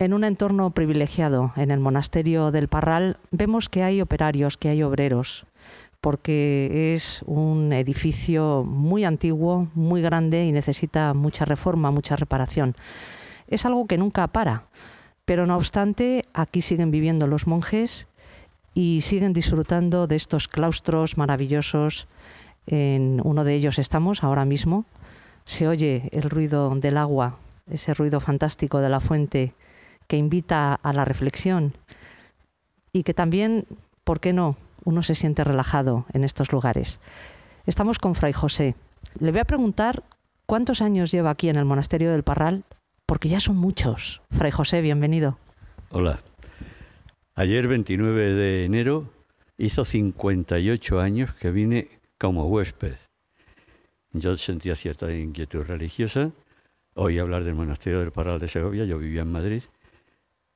En un entorno privilegiado, en el monasterio del Parral, vemos que hay operarios, que hay obreros, porque es un edificio muy antiguo, muy grande y necesita mucha reforma, mucha reparación. Es algo que nunca para, pero no obstante, aquí siguen viviendo los monjes y siguen disfrutando de estos claustros maravillosos. En uno de ellos estamos ahora mismo. Se oye el ruido del agua, ese ruido fantástico de la fuente que invita a la reflexión y que también, ¿por qué no?, uno se siente relajado en estos lugares. Estamos con Fray José. Le voy a preguntar cuántos años lleva aquí en el Monasterio del Parral, porque ya son muchos. Fray José, bienvenido. Hola. Ayer, 29 de enero, hizo 58 años que vine como huésped. Yo sentía cierta inquietud religiosa. Hoy hablar del monasterio del Parral de Segovia, yo vivía en Madrid,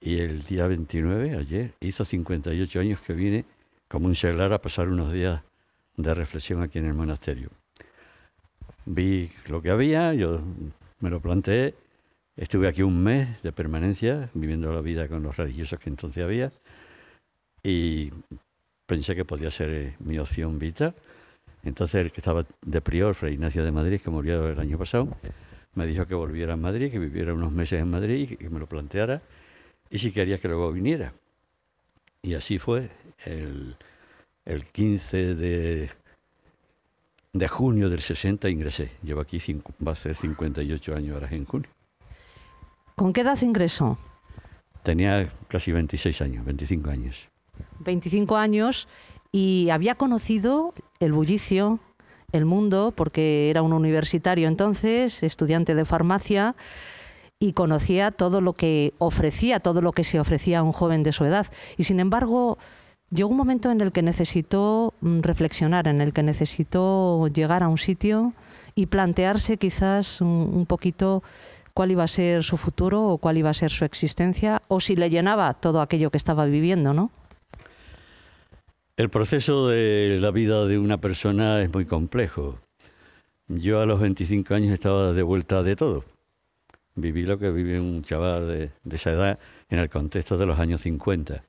y el día 29, ayer, hizo 58 años que vine como un seglar a pasar unos días de reflexión aquí en el monasterio. Vi lo que había, yo me lo planteé, estuve aquí un mes de permanencia, viviendo la vida con los religiosos que entonces había, y pensé que podía ser eh, mi opción vital. Entonces el que estaba de prior, Fray Ignacio de Madrid, que murió el año pasado, me dijo que volviera a Madrid, que viviera unos meses en Madrid y que me lo planteara y si quería que luego viniera. Y así fue el, 15 de, junio del 60 ingresé. Llevo aquí cinco, va a ser 58 años ahora en junio. ¿Con qué edad ingresó? Tenía casi 26 años, 25 años. 25 años y había conocido el bullicio, el mundo, porque era un universitario entonces, estudiante de farmacia y conocía todo lo que ofrecía, todo lo que se ofrecía a un joven de su edad. Y sin embargo, llegó un momento en el que necesitó mm, reflexionar, en el que necesitó llegar a un sitio y plantearse quizás un, poquito cuál iba a ser su futuro o cuál iba a ser su existencia o si le llenaba todo aquello que estaba viviendo, ¿no? El proceso de la vida de una persona es muy complejo. Yo a los 25 años estaba de vuelta de todo viví lo que vive un chaval de, esa edad en el contexto de los años 50.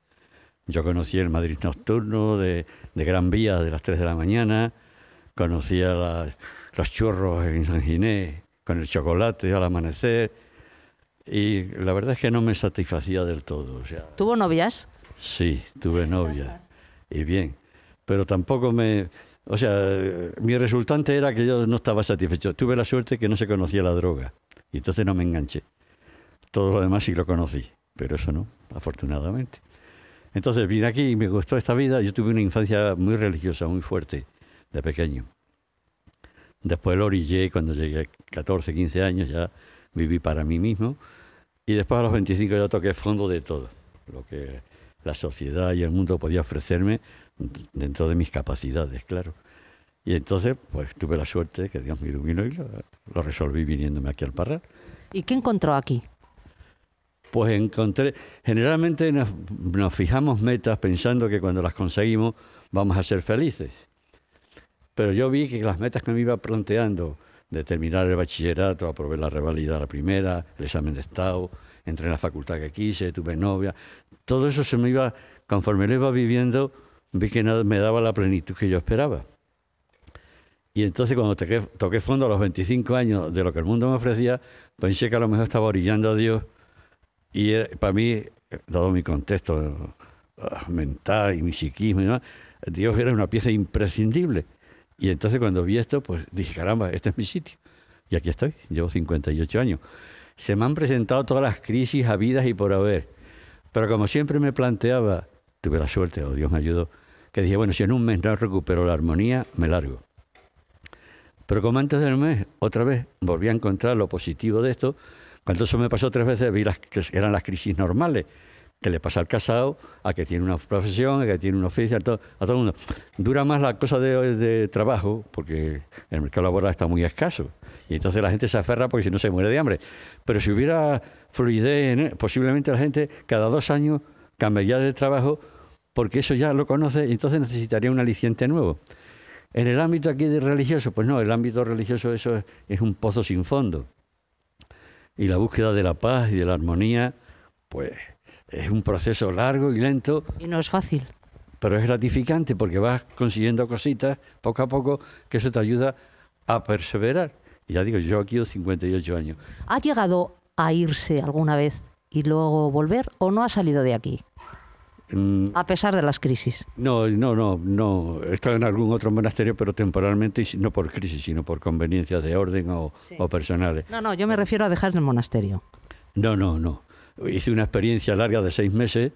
Yo conocí el Madrid nocturno de, Gran Vía de las 3 de la mañana, conocía las, los churros en San Ginés, con el chocolate al amanecer, y la verdad es que no me satisfacía del todo. ¿Tuvo novias? Sí, tuve novias, y bien, pero tampoco me... O sea, mi resultante era que yo no estaba satisfecho. Tuve la suerte que no se conocía la droga. Y entonces no me enganché. Todo lo demás sí lo conocí, pero eso no, afortunadamente. Entonces vine aquí y me gustó esta vida. Yo tuve una infancia muy religiosa, muy fuerte, de pequeño. Después lo orillé cuando llegué a 14, 15 años, ya viví para mí mismo. Y después a los 25 ya toqué fondo de todo, lo que la sociedad y el mundo podía ofrecerme dentro de mis capacidades, claro. Y entonces, pues tuve la suerte que Dios me iluminó y lo, resolví viniéndome aquí al Parral. ¿Y qué encontró aquí? Pues encontré, generalmente nos, fijamos metas pensando que cuando las conseguimos vamos a ser felices. Pero yo vi que las metas que me iba planteando, de terminar el bachillerato, aprobar la revalida la primera, el examen de Estado, entrar en la facultad que quise, tuve novia, todo eso se me iba, conforme lo iba viviendo, vi que no me daba la plenitud que yo esperaba. Y entonces cuando toqué, fondo a los 25 años de lo que el mundo me ofrecía, pensé que a lo mejor estaba orillando a Dios. Y para mí, dado mi contexto eh, ah, mental y mi psiquismo Dios era una pieza imprescindible. Y entonces cuando vi esto, pues dije, caramba, este es mi sitio. Y aquí estoy, llevo 58 años. Se me han presentado todas las crisis habidas y por haber. Pero como siempre me planteaba, tuve la suerte, o Dios me ayudó, que dije, bueno, si en un mes no recupero la armonía, me largo. Pero como antes del mes, otra vez volví a encontrar lo positivo de esto. Cuando eso me pasó tres veces, vi las que eran las crisis normales que le pasa al casado, a que tiene una profesión, a que tiene un oficio, a todo, el mundo. Dura más la cosa de, de, trabajo, porque el mercado laboral está muy escaso. Y entonces la gente se aferra porque si no se muere de hambre. Pero si hubiera fluidez, posiblemente la gente cada dos años cambiaría de trabajo porque eso ya lo conoce y entonces necesitaría un aliciente nuevo. En el ámbito aquí de religioso, pues no, el ámbito religioso eso es, un pozo sin fondo. Y la búsqueda de la paz y de la armonía, pues es un proceso largo y lento. Y no es fácil. Pero es gratificante porque vas consiguiendo cositas poco a poco que eso te ayuda a perseverar. Y ya digo, yo aquí 58 años. ¿Ha llegado a irse alguna vez y luego volver o no ha salido de aquí? Mm. A pesar de las crisis. No, no, no, no. He estado en algún otro monasterio, pero temporalmente, no por crisis, sino por conveniencias de orden o, personales. No, no, yo me refiero a dejar el monasterio. No, no, no. Hice una experiencia larga de seis meses,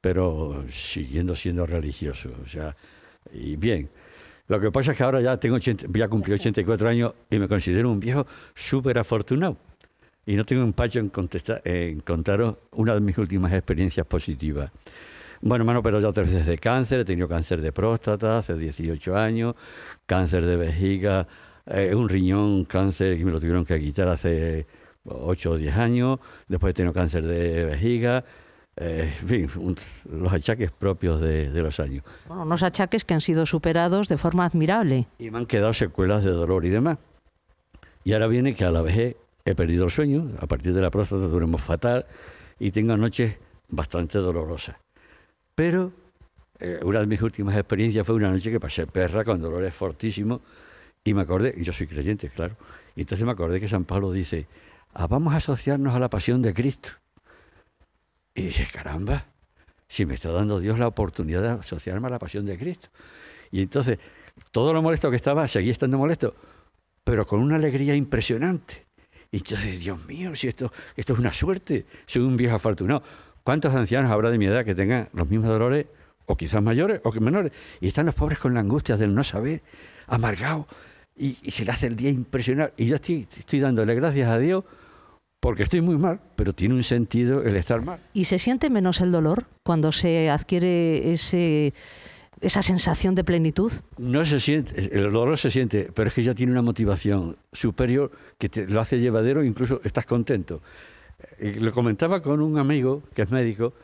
pero siguiendo siendo religioso. O sea, y bien. Lo que pasa es que ahora ya, tengo ya cumplí 84 años y me considero un viejo súper afortunado. Y no tengo empacho en, en contaros una de mis últimas experiencias positivas. Bueno, hermano, pero ya tres veces de cáncer, he tenido cáncer de próstata hace 18 años, cáncer de vejiga, eh, un riñón, cáncer que me lo tuvieron que quitar hace 8 o 10 años, después he tenido cáncer de vejiga, eh, en fin, los achaques propios de, los años. Bueno, unos achaques que han sido superados de forma admirable. Y me han quedado secuelas de dolor y demás. Y ahora viene que a la vez he perdido el sueño, a partir de la próstata duremos fatal y tengo noches bastante dolorosas. Pero eh, una de mis últimas experiencias fue una noche que pasé perra con dolores fortísimos y me acordé, y yo soy creyente, claro, y entonces me acordé que San Pablo dice, ah, vamos a asociarnos a la pasión de Cristo. Y dije, caramba, si me está dando Dios la oportunidad de asociarme a la pasión de Cristo. Y entonces, todo lo molesto que estaba, seguí estando molesto, pero con una alegría impresionante. Y entonces, Dios mío, si esto, esto es una suerte, soy un viejo afortunado. ¿Cuántos ancianos habrá de mi edad que tengan los mismos dolores, o quizás mayores o que menores? Y están los pobres con la angustia del no saber, amargado y, se le hace el día impresionar. Y yo estoy, estoy dándole gracias a Dios porque estoy muy mal, pero tiene un sentido el estar mal. ¿Y se siente menos el dolor cuando se adquiere ese, esa sensación de plenitud? No se siente, el dolor se siente, pero es que ya tiene una motivación superior que te lo hace llevadero, incluso estás contento lo comentaba con un amigo que es médico,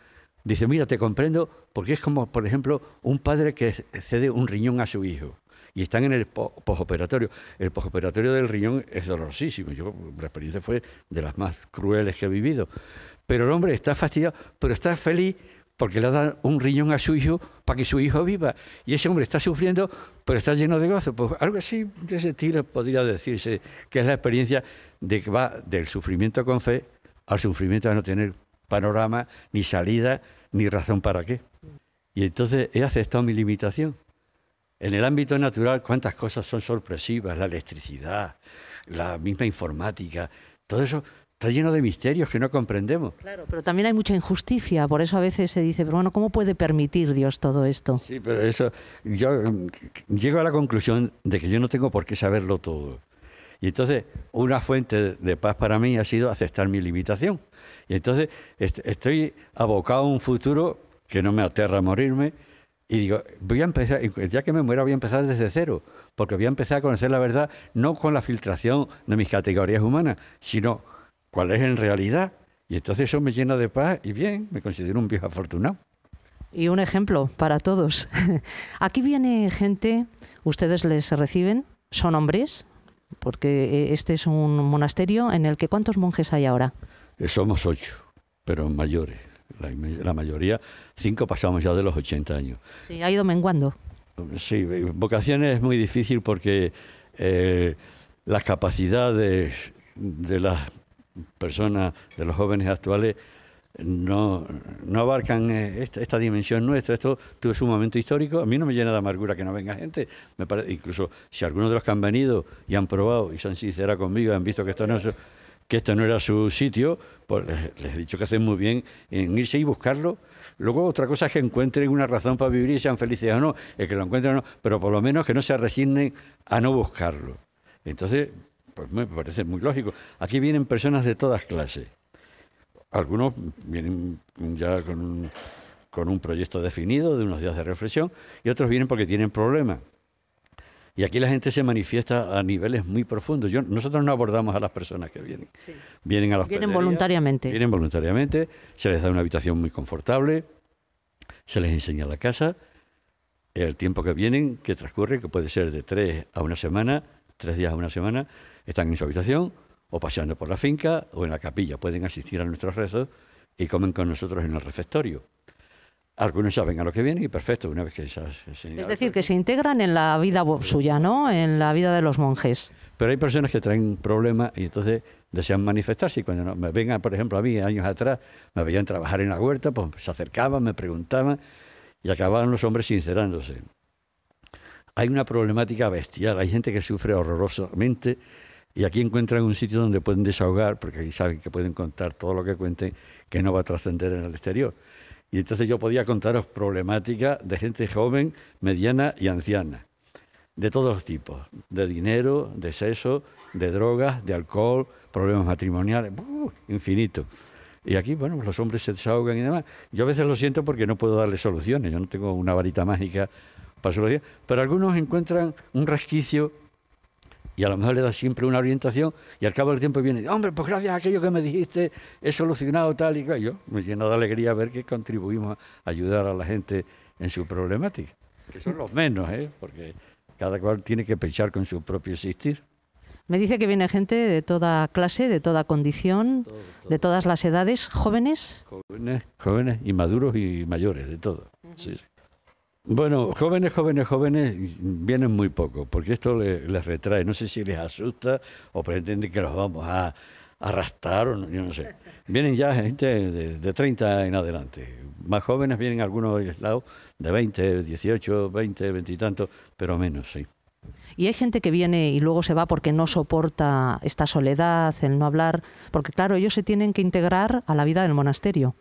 dice, mira, te comprendo porque es como, por ejemplo, un padre que cede un riñón a su hijo y están en el posoperatorio. El posoperatorio del riñón es dolorosísimo. Yo, la experiencia fue de las más crueles que he vivido. Pero el hombre está fastidiado, pero está feliz porque le dado un riñón a su hijo para que su hijo viva. Y ese hombre está sufriendo, pero está lleno de gozo. Pues algo así de ese estilo podría decirse que es la experiencia de que va del sufrimiento con fe al sufrimiento de no tener panorama, ni salida, ni razón para qué. Y entonces he aceptado mi limitación. En el ámbito natural, cuántas cosas son sorpresivas, la electricidad, la misma informática, todo eso está lleno de misterios que no comprendemos. Claro, pero también hay mucha injusticia, por eso a veces se dice, pero bueno, ¿cómo puede permitir Dios todo esto? Sí, pero eso, yo mm, llego a la conclusión de que yo no tengo por qué saberlo todo. Y entonces, una fuente de paz para mí ha sido aceptar mi limitación. Y entonces estoy abocado a un futuro que no me aterra morirme. Y digo, voy a empezar, ya que me muera, voy a empezar desde cero, porque voy a empezar a conocer la verdad no con la filtración de mis categorías humanas, sino cuál es en realidad. Y entonces eso me llena de paz y bien, me considero un viejo afortunado. Y un ejemplo para todos. Aquí viene gente, ustedes les reciben, son hombres, porque eh, este es un monasterio en el que ¿cuántos monjes hay ahora? Eh, somos ocho, pero mayores. La, mayoría, cinco pasamos ya de los 80 años. Sí, ha ido menguando. Sí, eh, vocaciones es muy difícil porque las capacidades de las personas, de los jóvenes actuales, no, no abarcan eh, esta, dimensión nuestra. Esto tuvo es un momento histórico. A mí no me llena de amargura que no venga gente. Me parece, incluso si algunos de los que han venido y han probado y son sinceras conmigo han visto que esto no que esto no era su sitio, pues les, he dicho que hacen muy bien en irse y buscarlo. Luego otra cosa es que encuentren una razón para vivir y sean felices o no, el que lo encuentren o no, pero por lo menos que no se resignen a no buscarlo. Entonces, pues me parece muy lógico. Aquí vienen personas de todas clases. Algunos vienen ya con un, proyecto definido de unos días de reflexión y otros vienen porque tienen problemas. Y aquí la gente se manifiesta a niveles muy profundos. nosotros no abordamos a las personas que vienen. Vienen a Vienen voluntariamente. Vienen voluntariamente, se les da una habitación muy confortable, se les enseña la casa, el tiempo que vienen, que transcurre, que puede ser de tres a una semana, tres días a una semana, están en su habitación, o paseando por la finca o en la capilla. Pueden asistir a nuestros rezos y comen con nosotros en el refectorio. Algunos saben a lo que vienen y perfecto, una vez que se Es decir, que se integran en la vida suya, ¿no? En la vida de los monjes. Pero hay personas que traen problemas y entonces desean manifestarse. Y cuando me vengan, por ejemplo, a mí años atrás, me veían trabajar en la huerta, pues se acercaban, me preguntaban y acababan los hombres sincerándose. Hay una problemática bestial, hay gente que sufre horrorosamente y aquí encuentran un sitio donde pueden desahogar, porque aquí saben que pueden contar todo lo que cuenten, que no va a trascender en el exterior. Y entonces yo podía contaros problemáticas de gente joven, mediana y anciana, de todos los tipos, de dinero, de sexo, de drogas, de alcohol, problemas matrimoniales, infinito. Y aquí, bueno, los hombres se desahogan y demás. Yo a veces lo siento porque no puedo darles soluciones, yo no tengo una varita mágica para solucionar, pero algunos encuentran un resquicio y a lo mejor le da siempre una orientación y al cabo del tiempo viene, hombre, pues gracias a aquello que me dijiste he solucionado tal y cual. Yo me lleno de alegría ver que contribuimos a ayudar a la gente en su problemática, que son los menos, ¿eh? porque cada cual tiene que pensar con su propio existir. Me dice que viene gente de toda clase, de toda condición, de todas las edades, jóvenes. Jóvenes, jóvenes, inmaduros y mayores, de todo. sí. Bueno, jóvenes, jóvenes, jóvenes vienen muy poco, porque esto les, retrae. No sé si les asusta o pretenden que los vamos a arrastrar, o no, yo no sé. Vienen ya gente de, de, 30 en adelante. Más jóvenes vienen algunos lados, de 20, 18, 20, 20 y tanto, pero menos, sí. Y hay gente que viene y luego se va porque no soporta esta soledad, el no hablar, porque claro, ellos se tienen que integrar a la vida del monasterio.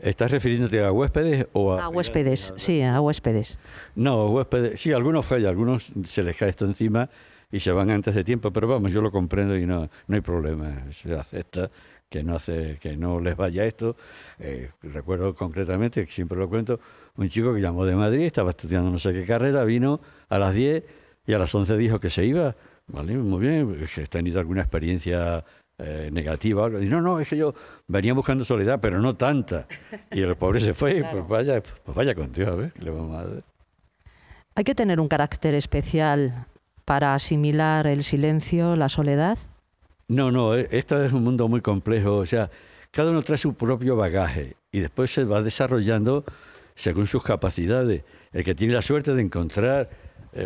¿Estás refiriéndote a huéspedes o a.? A huéspedes, sí, a huéspedes. No, huéspedes, sí, algunos fallan, algunos se les cae esto encima y se van antes de tiempo, pero vamos, yo lo comprendo y no, no hay problema, se acepta que no hace que no les vaya esto. Eh, recuerdo concretamente, que siempre lo cuento, un chico que llamó de Madrid, estaba estudiando no sé qué carrera, vino a las 10 y a las 11 dijo que se iba. Vale, muy bien, ha tenido alguna experiencia eh, negativa. no, no, es que yo venía buscando soledad, pero no tanta. Y el pobre se fue, pues, vaya, pues vaya con a ver, ¿eh? le vamos a ¿eh? ver ¿Hay que tener un carácter especial para asimilar el silencio, la soledad? No, no, esto es un mundo muy complejo. O sea, cada uno trae su propio bagaje y después se va desarrollando según sus capacidades. El que tiene la suerte de encontrar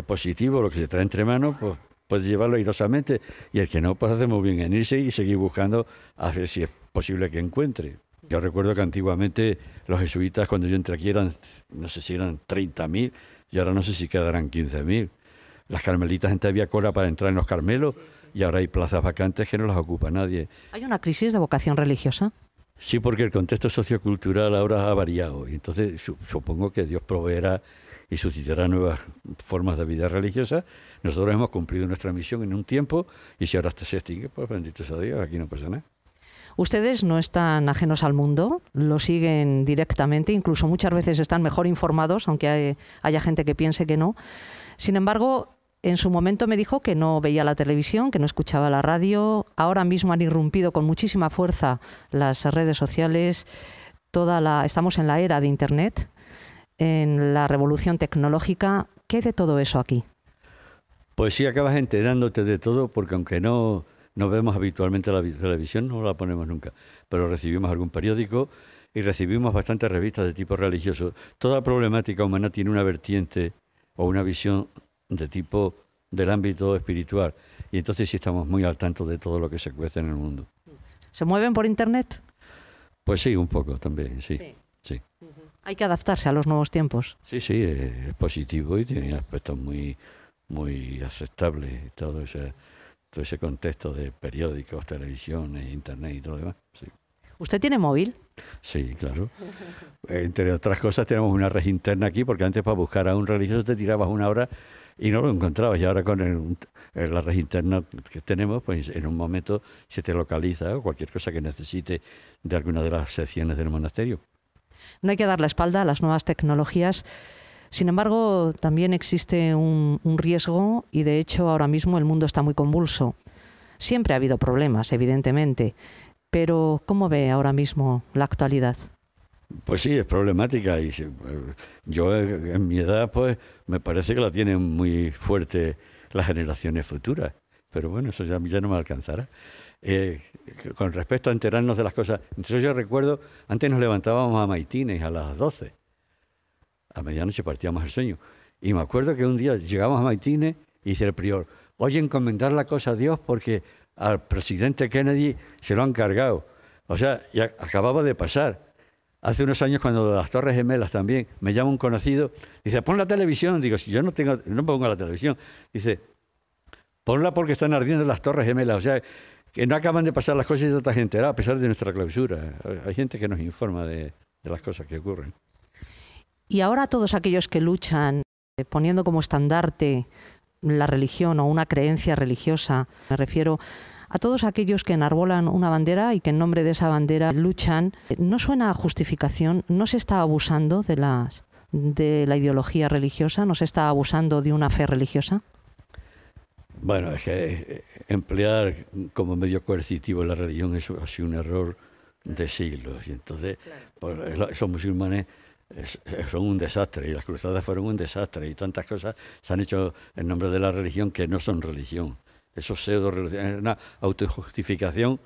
positivo lo que se trae entre manos, pues puedes llevarlo irosamente y el que no, pues hace muy bien en irse y seguir buscando a ver si es posible que encuentre. Yo recuerdo que antiguamente los jesuitas cuando yo entré aquí eran, no sé si eran 30.000 y ahora no sé si quedarán 15.000. Las carmelitas, antes había cola para entrar en los carmelos y ahora hay plazas vacantes que no las ocupa nadie. ¿Hay una crisis de vocación religiosa? Sí, porque el contexto sociocultural ahora ha variado y entonces supongo que Dios proveerá y suscitará nuevas formas de vida religiosa, nosotros hemos cumplido nuestra misión en un tiempo y si ahora se extingue, pues bendito sea Dios, aquí no pasa nada. Ustedes no están ajenos al mundo, lo siguen directamente, incluso muchas veces están mejor informados, aunque haya gente que piense que no. Sin embargo, en su momento me dijo que no veía la televisión, que no escuchaba la radio. Ahora mismo han irrumpido con muchísima fuerza las redes sociales. Toda la, estamos en la era de Internet en la revolución tecnológica. ¿Qué de todo eso aquí? Pues sí, acabas enterándote de todo, porque aunque no vemos habitualmente la televisión, no la ponemos nunca, pero recibimos algún periódico y recibimos bastantes revistas de tipo religioso. Toda problemática humana tiene una vertiente o una visión de tipo del ámbito espiritual. Y entonces sí estamos muy al tanto de todo lo que se cuesta en el mundo. ¿Se mueven por Internet? Pues sí, un poco también, sí. sí. Hay que adaptarse a los nuevos tiempos. Sí, sí, eh, es positivo y tiene aspectos muy, muy aceptables. Todo ese, todo ese contexto de periódicos, televisiones, internet y todo lo demás. Sí. ¿Usted tiene móvil? Sí, claro. Eh, entre otras cosas, tenemos una red interna aquí, porque antes para buscar a un religioso te tirabas una hora y no lo encontrabas. Y ahora con eh, la red interna que tenemos, pues en un momento se te localiza cualquier cosa que necesite de alguna de las secciones del monasterio. No hay que dar la espalda a las nuevas tecnologías. Sin embargo, también existe un, riesgo y de hecho ahora mismo el mundo está muy convulso. Siempre ha habido problemas, evidentemente, pero ¿cómo ve ahora mismo la actualidad? Pues sí, es problemática y eh, yo eh, en mi edad pues me parece que la tienen muy fuerte las generaciones futuras, pero bueno, eso ya, ya no me alcanzará. Eh, con respecto a enterarnos de las cosas. Entonces yo recuerdo, antes nos levantábamos a Maitines a las 12. A medianoche partíamos el sueño. Y me acuerdo que un día llegamos a Maitines y dice el prior, oye, encomendar la cosa a Dios porque al presidente Kennedy se lo han cargado. O sea, ya acababa de pasar. Hace unos años, cuando las Torres Gemelas también, me llama un conocido, dice, pon la televisión. Digo, si yo no tengo, no pongo la televisión. Dice, ponla porque están ardiendo las Torres Gemelas. O sea, que no acaban de pasar las cosas de otra gente a pesar de nuestra clausura. Hay gente que nos informa de, las cosas que ocurren. Y ahora todos aquellos que luchan eh, poniendo como estandarte la religión o una creencia religiosa, me refiero a todos aquellos que enarbolan una bandera y que en nombre de esa bandera luchan, eh, ¿no suena a justificación? ¿No se está abusando de, las, de la ideología religiosa? ¿No se está abusando de una fe religiosa? Bueno, es que eh, emplear como medio coercitivo la religión es ha sido un error de siglos. Y entonces, claro. esos pues, musulmanes son un desastre y las cruzadas fueron un desastre y tantas cosas se han hecho en nombre de la religión que no son religión. Eso pseudo religión es una autojustificación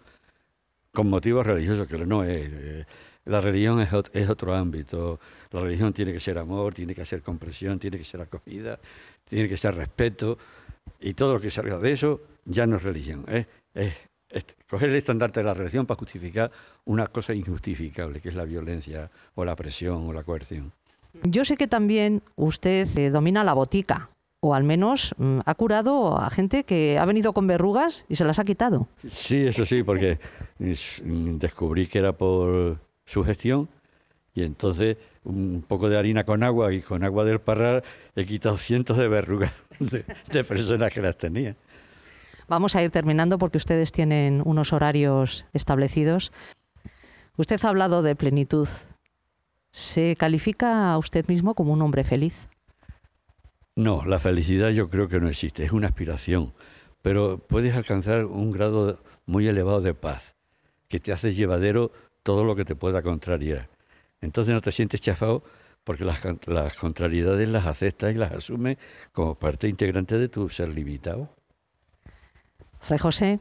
con motivos religiosos que no es. Eh, la religión es, otro ámbito. La religión tiene que ser amor, tiene que ser comprensión, tiene que ser acogida, tiene que ser respeto. Y todo lo que salga de eso ya no es religión. Es, coger el estandarte de la religión para justificar una cosa injustificable, que es la violencia o la presión o la coerción. Yo sé que también usted eh, domina la botica, o al menos mm, ha curado a gente que ha venido con verrugas y se las ha quitado. Sí, eso sí, porque mm, descubrí que era por su gestión y entonces un poco de harina con agua y con agua del parral he quitado cientos de verrugas de, personas que las tenían. Vamos a ir terminando porque ustedes tienen unos horarios establecidos. Usted ha hablado de plenitud. ¿Se califica a usted mismo como un hombre feliz? No, la felicidad yo creo que no existe, es una aspiración, pero puedes alcanzar un grado muy elevado de paz que te hace llevadero todo lo que te pueda contrariar. Entonces no te sientes chafado porque las, contrariedades las aceptas y las asumes como parte integrante de tu ser limitado. Fray José,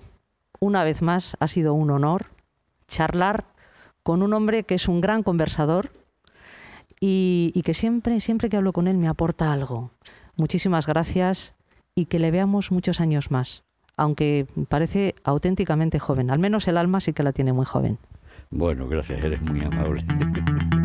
una vez más ha sido un honor charlar con un hombre que es un gran conversador y, y, que siempre, siempre que hablo con él me aporta algo. Muchísimas gracias y que le veamos muchos años más, aunque parece auténticamente joven, al menos el alma sí que la tiene muy joven. Bueno, gracias, eres muy amable.